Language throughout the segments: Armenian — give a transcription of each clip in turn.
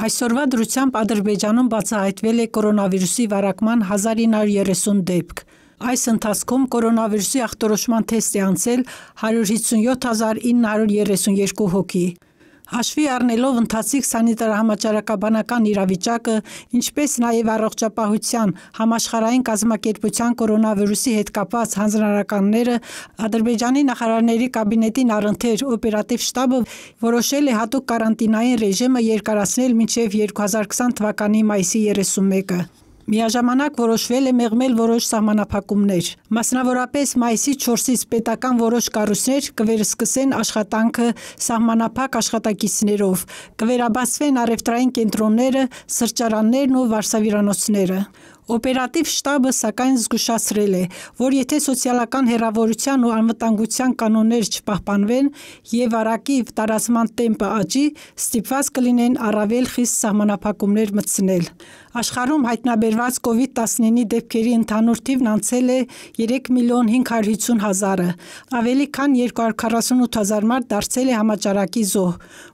Այսօրվա դրությամբ Ադրբեջանում բացահայտվել է կորոնավիրուսի վարակման 1930 դեպք։ Այս ընթացքում կորոնավիրուսի ախտորոշման թեստ է անցել 157 932 հոգի։ Հաշվի առնելով ընթացիկ սանիտարհամաճարակաբանական իրավիճակը, ինչպես նաև առողջապահության համաշխարհային կազմակերպության կորոնավիրուսի հետ կապված հանձնարարականները Ադրբեջանի նախարարների կաբինետին առընթեր օպերատիվ շտաբը որոշել է հատուկ կարանտինային ռեժիմը երկարացնել մինչև 2020 թվականի մայիսի 31-ը։ Միաժամանակ որոշվել է մեղմել որոշ սահմանափակումներ։ Մասնավորապես մայիսի 4-ից պետական որոշ կառույցներ կվերսկսեն աշխատանքը սահմանափակ աշխատակիցներով, կվերաբացվեն առևտրային կենտրոնները, սրճարաններն ու վարսավիրանոցները։ Օպերատիվ շտաբը սակայն զգուշացրել է, որ եթե սոցիալական հերավորության ու անվտանգության կանոններ չպահպանվեն եւ արակի տարածման տեմպը աճի, ստիպված կլինեն առավել խիստ սահմանափակումներ մտցնել։ Աշխարհում հայտնաբերված COVID-19-ի դեպքերի ընդհանուր թիվն անցել է 3 միլիոն 550 հազարը, ավելի քան 248 հազար մարդ դարձել է համաճարակի զոհ։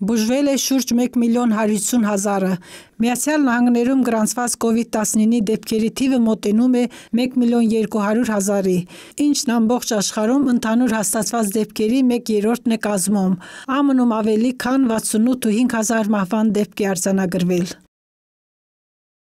Բուժվել է շուրջ 1 միլիոն 150 հազարը։ Միացյալ Նահանգներում գրանցված COVID-19-ի դեպքերի ծրագրի թիվը մոտենում է 1 միլիոն 200 հազարի, ինչն ամբողջ աշխարհում ընդհանուր հաստատված դեպքերի 1/3-ն է կազմում։ ԱՄՆ-ում ավելի քան 68.5 հազար մահվան դեպք է արձանագրվել։